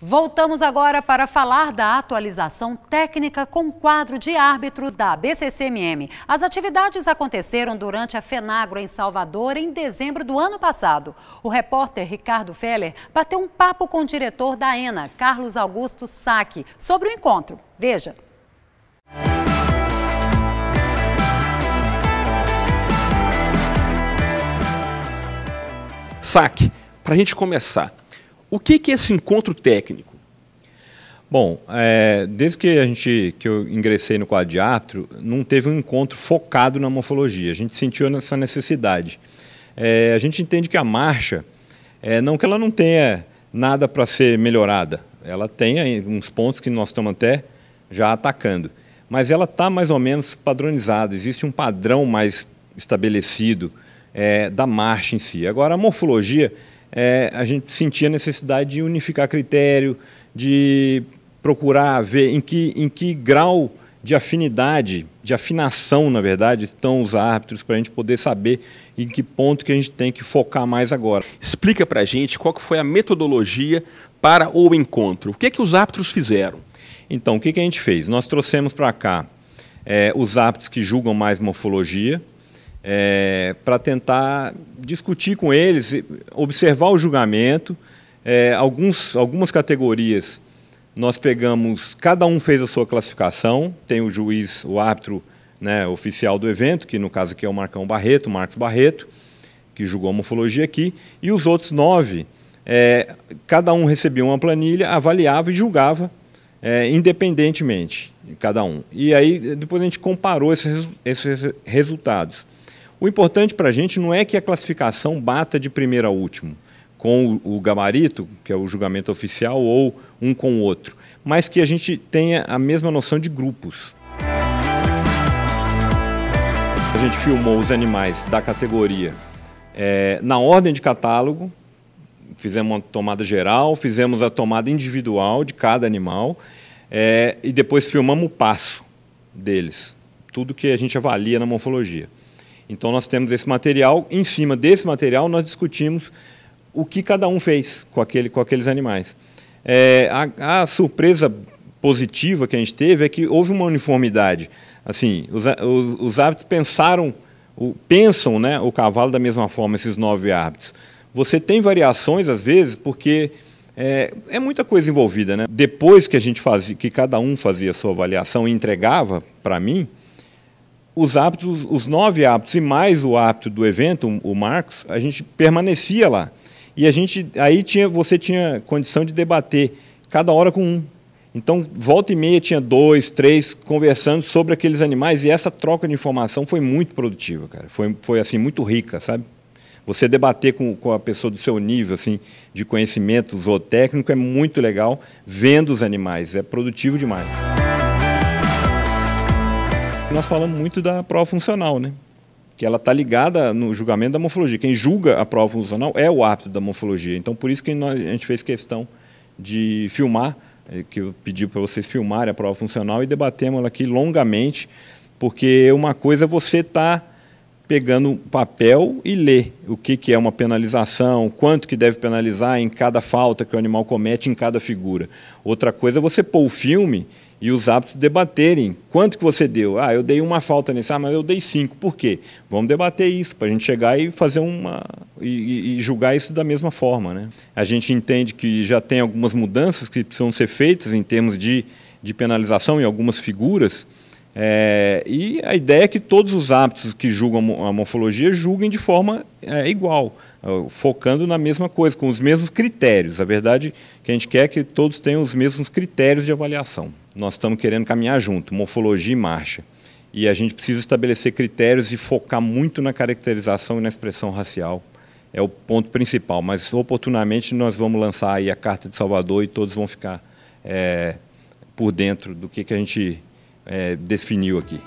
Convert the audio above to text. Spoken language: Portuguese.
Voltamos agora para falar da atualização técnica com quadro de árbitros da BCCMM. As atividades aconteceram durante a FENAGRO em Salvador em dezembro do ano passado. O repórter Ricardo Feller bateu um papo com o diretor da ENA, Carlos Augusto Saque, sobre o encontro. Veja. Saque, para a gente começar, o que, é esse encontro técnico? Bom, é, desde que a gente que eu ingressei no quadriátrio, não teve um encontro focado na morfologia. A gente sentiu essa necessidade. É, a gente entende que a marcha, é, não que ela não tenha nada para ser melhorada, ela tem uns pontos que nós estamos até já atacando, mas ela está mais ou menos padronizada. Existe um padrão mais estabelecido da marcha em si. Agora, a morfologia é, a gente sentia a necessidade de unificar critério, de procurar ver em que, em que grau de afinidade, de afinação, na verdade, estão os árbitros para a gente poder saber em que ponto que a gente tem que focar mais agora. Explica para a gente qual que foi a metodologia para o encontro. O que é que os árbitros fizeram? Então, o que, que a gente fez? Nós trouxemos para cá é, os árbitros que julgam mais morfologia, é, para tentar discutir com eles, observar o julgamento. É, alguns, algumas categorias nós pegamos, cada um fez a sua classificação, tem o juiz, o árbitro né, oficial do evento, que no caso aqui é o Marcão Barreto, o Marcos Barreto, que julgou a morfologia aqui, e os outros nove, é, cada um recebia uma planilha, avaliava e julgava é, independentemente, cada um. E aí depois a gente comparou esses, esses resultados. O importante para a gente não é que a classificação bata de primeiro a último, com o gabarito, que é o julgamento oficial, ou um com o outro, mas que a gente tenha a mesma noção de grupos. A gente filmou os animais da categoria é, na ordem de catálogo, fizemos uma tomada geral, fizemos a tomada individual de cada animal é, e depois filmamos o passo deles, tudo que a gente avalia na morfologia. Então nós temos esse material, em cima desse material nós discutimos o que cada um fez com, aquele, com aqueles animais. É, a, a, surpresa positiva que a gente teve é que houve uma uniformidade. Assim, os, os, os árbitros pensaram, o, pensam né, o cavalo da mesma forma, esses nove árbitros. Você tem variações às vezes, porque é, é, muita coisa envolvida, né? Depois que a gente fazia, que cada um fazia a sua avaliação e entregava para mim, os hábitos, os nove hábitos e mais o hábito do evento, o Marcos, a gente permanecia lá. E a gente aí tinha, você tinha condição de debater cada hora com um. Então, volta e meia tinha dois, três conversando sobre aqueles animais e essa troca de informação foi muito produtiva, cara. Foi, foi assim muito rica, sabe? Você debater com, com a pessoa do seu nível assim de conhecimento zootécnico é muito legal vendo os animais, é produtivo demais. Nós falamos muito da prova funcional, né? que ela está ligada no julgamento da morfologia. Quem julga a prova funcional é o árbitro da morfologia. Então, por isso que nós, a gente fez questão de filmar, é, que eu pedi para vocês filmarem a prova funcional e debatemos ela aqui longamente, porque uma coisa é você estar tá pegando papel e ler o que, que é uma penalização, quanto que deve penalizar em cada falta que o animal comete em cada figura. Outra coisa é você pôr o filme e os árbitros debaterem quanto que você deu. Ah, eu dei uma falta nesse, ah, mas eu dei cinco. Por quê? Vamos debater isso para a gente chegar e fazer uma e, e, julgar isso da mesma forma, né? A gente entende que já tem algumas mudanças que precisam ser feitas em termos de, de penalização em algumas figuras. É, e a ideia é que todos os hábitos que julgam a morfologia julguem de forma é, igual, eh, focando na mesma coisa, com os mesmos critérios. A verdade é que a gente quer é que todos tenham os mesmos critérios de avaliação nós estamos querendo caminhar junto, morfologia e marcha. E a gente precisa estabelecer critérios e focar muito na caracterização e na expressão racial. É o ponto principal, mas oportunamente nós vamos lançar aí a Carta de Salvador e todos vão ficar é, por dentro do que, que a gente é, definiu aqui.